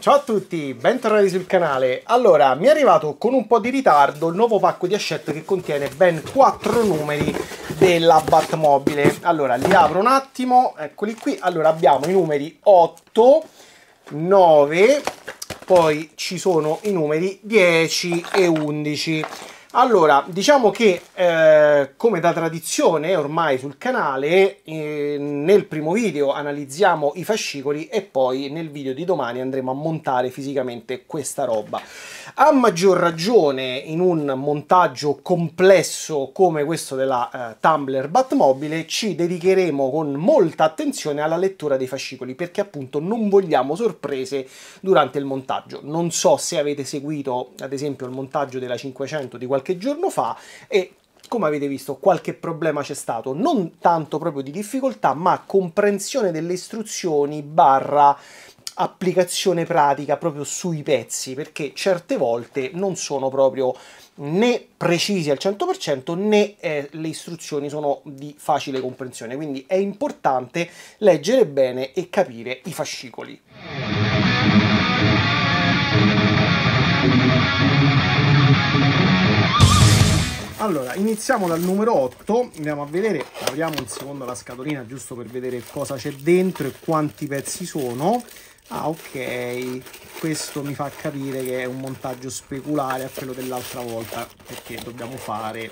Ciao a tutti, bentornati sul canale. Allora, mi è arrivato con un po' di ritardo il nuovo pacco di Ascetto che contiene ben 4 numeri della Batmobile. Allora, li apro un attimo, eccoli qui. Allora, abbiamo i numeri 8, 9, poi ci sono i numeri 10 e 11. Allora, diciamo che eh, come da tradizione ormai sul canale, eh, nel primo video analizziamo i fascicoli e poi nel video di domani andremo a montare fisicamente questa roba. A maggior ragione in un montaggio complesso come questo della eh, Tumblr Batmobile ci dedicheremo con molta attenzione alla lettura dei fascicoli perché appunto non vogliamo sorprese durante il montaggio. Non so se avete seguito ad esempio il montaggio della 500 di qualche giorno fa e come avete visto qualche problema c'è stato, non tanto proprio di difficoltà ma comprensione delle istruzioni barra applicazione pratica proprio sui pezzi, perché certe volte non sono proprio né precisi al 100% né eh, le istruzioni sono di facile comprensione, quindi è importante leggere bene e capire i fascicoli. Allora, iniziamo dal numero 8, andiamo a vedere, apriamo un secondo la scatolina giusto per vedere cosa c'è dentro e quanti pezzi sono ah ok questo mi fa capire che è un montaggio speculare a quello dell'altra volta perché dobbiamo fare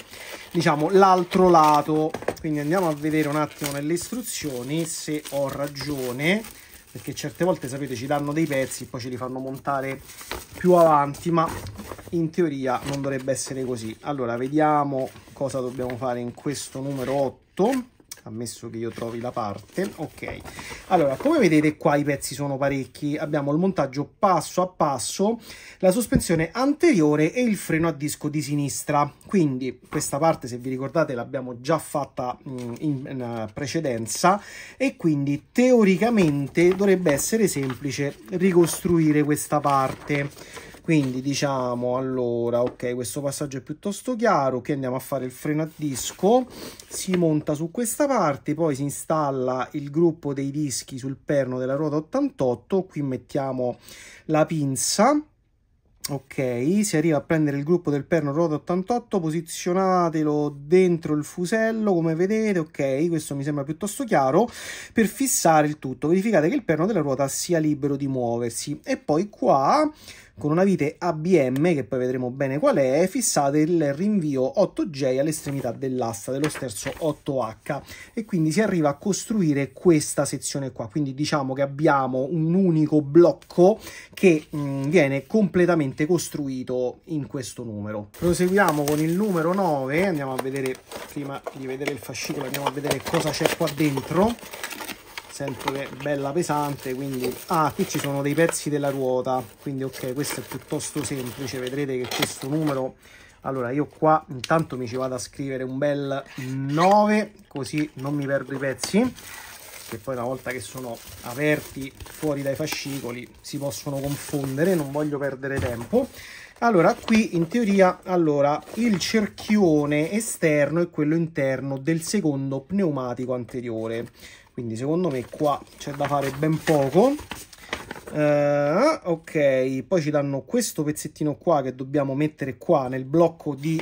diciamo l'altro lato quindi andiamo a vedere un attimo nelle istruzioni se ho ragione perché certe volte sapete ci danno dei pezzi poi ce li fanno montare più avanti ma in teoria non dovrebbe essere così allora vediamo cosa dobbiamo fare in questo numero 8 ammesso che io trovi la parte ok allora come vedete qua i pezzi sono parecchi abbiamo il montaggio passo a passo la sospensione anteriore e il freno a disco di sinistra quindi questa parte se vi ricordate l'abbiamo già fatta mm, in, in eh, precedenza e quindi teoricamente dovrebbe essere semplice ricostruire questa parte quindi diciamo allora ok questo passaggio è piuttosto chiaro qui andiamo a fare il freno a disco si monta su questa parte poi si installa il gruppo dei dischi sul perno della ruota 88 qui mettiamo la pinza ok si arriva a prendere il gruppo del perno ruota 88 posizionatelo dentro il fusello come vedete ok questo mi sembra piuttosto chiaro per fissare il tutto verificate che il perno della ruota sia libero di muoversi e poi qua con una vite ABM, che poi vedremo bene qual è, fissate il rinvio 8J all'estremità dell'asta dello sterzo 8H e quindi si arriva a costruire questa sezione qua. Quindi diciamo che abbiamo un unico blocco che mh, mm, viene completamente costruito in questo numero. Proseguiamo con il numero 9, andiamo a vedere, prima di vedere il fascicolo, andiamo a vedere cosa c'è qua dentro sempre bella pesante quindi ah qui ci sono dei pezzi della ruota quindi ok questo è piuttosto semplice vedrete che questo numero allora io qua intanto mi ci vado a scrivere un bel 9 così non mi perdo i pezzi che poi una volta che sono aperti fuori dai fascicoli si possono confondere non voglio perdere tempo allora qui in teoria allora, il cerchione esterno e quello interno del secondo pneumatico anteriore quindi secondo me qua c'è da fare ben poco Uh, ok, poi ci danno questo pezzettino qua che dobbiamo mettere qua nel blocco di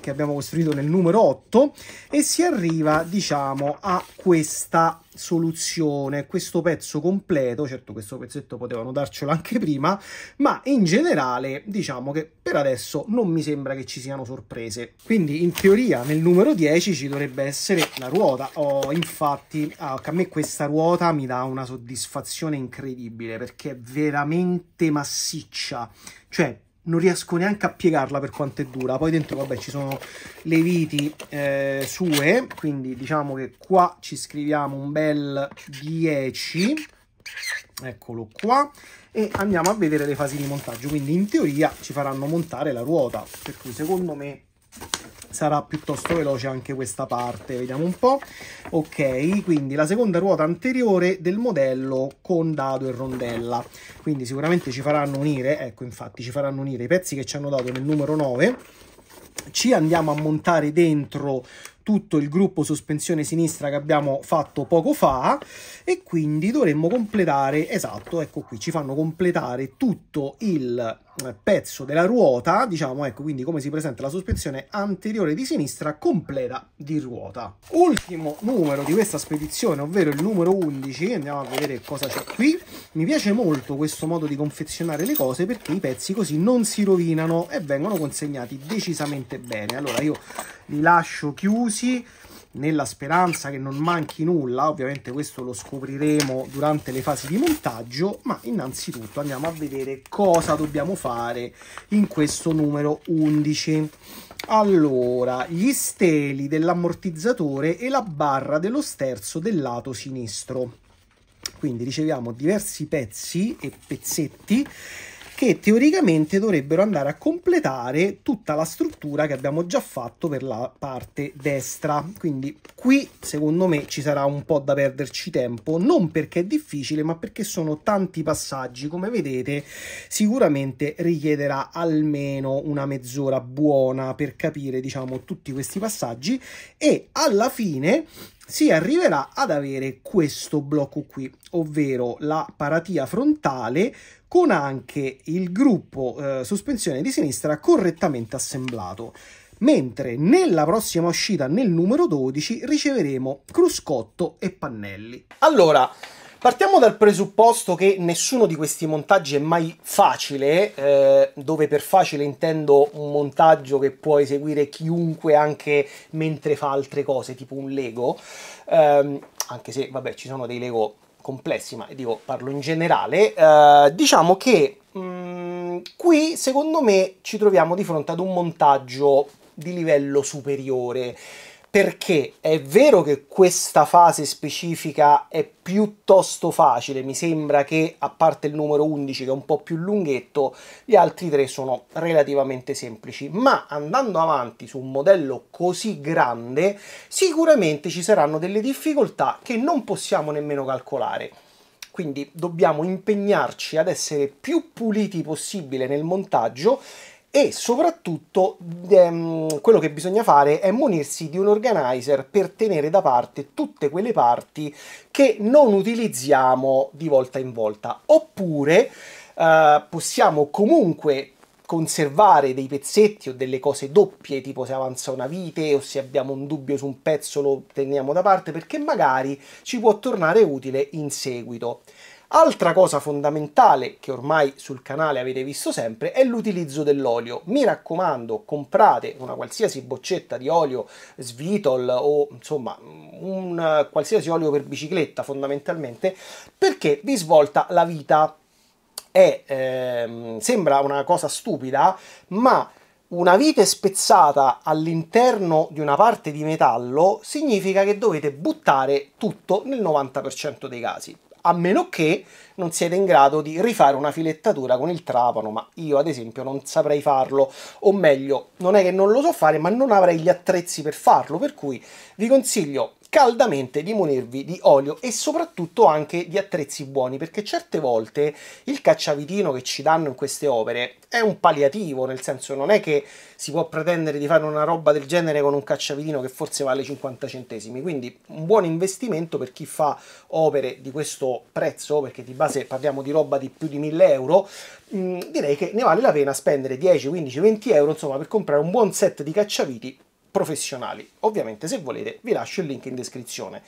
che abbiamo costruito nel numero 8 e si arriva diciamo a questa soluzione, questo pezzo completo, certo questo pezzetto potevano darcelo anche prima, ma in generale diciamo che per adesso non mi sembra che ci siano sorprese. Quindi in teoria nel numero 10 ci dovrebbe essere la ruota, oh, infatti ah, a me questa ruota mi dà una soddisfazione incredibile perché è veramente massiccia, cioè non riesco neanche a piegarla per quanto è dura. Poi dentro, vabbè, ci sono le viti eh, sue, quindi diciamo che qua ci scriviamo un bel 10. Eccolo qua. E andiamo a vedere le fasi di montaggio. Quindi in teoria ci faranno montare la ruota, per cui secondo me sarà piuttosto veloce anche questa parte vediamo un po' ok quindi la seconda ruota anteriore del modello con dado e rondella quindi sicuramente ci faranno unire ecco infatti ci faranno unire i pezzi che ci hanno dato nel numero 9 ci andiamo a montare dentro tutto il gruppo sospensione sinistra che abbiamo fatto poco fa e quindi dovremmo completare, esatto, ecco qui, ci fanno completare tutto il eh, pezzo della ruota, diciamo, ecco, quindi come si presenta la sospensione anteriore di sinistra completa di ruota. Ultimo numero di questa spedizione, ovvero il numero 11, andiamo a vedere cosa c'è qui. Mi piace molto questo modo di confezionare le cose perché i pezzi così non si rovinano e vengono consegnati decisamente bene. Allora io li lascio chiusi nella speranza che non manchi nulla, ovviamente questo lo scopriremo durante le fasi di montaggio, ma innanzitutto andiamo a vedere cosa dobbiamo fare in questo numero 11. Allora, gli steli dell'ammortizzatore e la barra dello sterzo del lato sinistro. Quindi riceviamo diversi pezzi e pezzetti che teoricamente dovrebbero andare a completare tutta la struttura che abbiamo già fatto per la parte destra. Quindi qui secondo me ci sarà un po' da perderci tempo, non perché è difficile ma perché sono tanti passaggi, come vedete sicuramente richiederà almeno una mezz'ora buona per capire diciamo tutti questi passaggi e alla fine si arriverà ad avere questo blocco qui, ovvero la paratia frontale con anche il gruppo eh, sospensione di sinistra correttamente assemblato. Mentre nella prossima uscita, nel numero 12, riceveremo Cruscotto e Pannelli. Allora, Partiamo dal presupposto che nessuno di questi montaggi è mai facile, eh, dove per facile intendo un montaggio che può eseguire chiunque anche mentre fa altre cose, tipo un Lego, eh, anche se vabbè ci sono dei Lego complessi, ma dico, parlo in generale, eh, diciamo che mh, mm, qui secondo me ci troviamo di fronte ad un montaggio di livello superiore perché è vero che questa fase specifica è piuttosto facile, mi sembra che a parte il numero 11 che è un po' più lunghetto, gli altri tre sono relativamente semplici, ma andando avanti su un modello così grande sicuramente ci saranno delle difficoltà che non possiamo nemmeno calcolare. Quindi dobbiamo impegnarci ad essere più puliti possibile nel montaggio e soprattutto ehm, quello che bisogna fare è munirsi di un organizer per tenere da parte tutte quelle parti che non utilizziamo di volta in volta oppure eh, possiamo comunque conservare dei pezzetti o delle cose doppie, tipo se avanza una vite o se abbiamo un dubbio su un pezzo lo teniamo da parte perché magari ci può tornare utile in seguito. Altra cosa fondamentale che ormai sul canale avete visto sempre è l'utilizzo dell'olio. Mi raccomando, comprate una qualsiasi boccetta di olio Svitol o insomma un qualsiasi olio per bicicletta fondamentalmente perché vi svolta la vita. È, ehm, sembra una cosa stupida, ma una vite spezzata all'interno di una parte di metallo significa che dovete buttare tutto nel 90% dei casi a meno che non siete in grado di rifare una filettatura con il trapano, ma io ad esempio non saprei farlo, o meglio, non è che non lo so fare, ma non avrei gli attrezzi per farlo, per cui vi consiglio caldamente di munirvi di olio e soprattutto anche di attrezzi buoni perché certe volte il cacciavitino che ci danno in queste opere è un palliativo nel senso non è che si può pretendere di fare una roba del genere con un cacciavitino che forse vale 50 centesimi quindi un buon investimento per chi fa opere di questo prezzo perché di base parliamo di roba di più di 1000 euro mh, mm, direi che ne vale la pena spendere 10 15 20 euro insomma per comprare un buon set di cacciaviti professionali. Ovviamente se volete vi lascio il link in descrizione.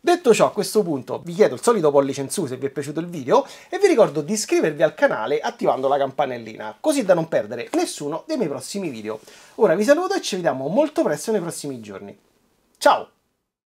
Detto ciò, a questo punto vi chiedo il solito pollice in su se vi è piaciuto il video e vi ricordo di iscrivervi al canale attivando la campanellina, così da non perdere nessuno dei miei prossimi video. Ora vi saluto e ci vediamo molto presto nei prossimi giorni. Ciao!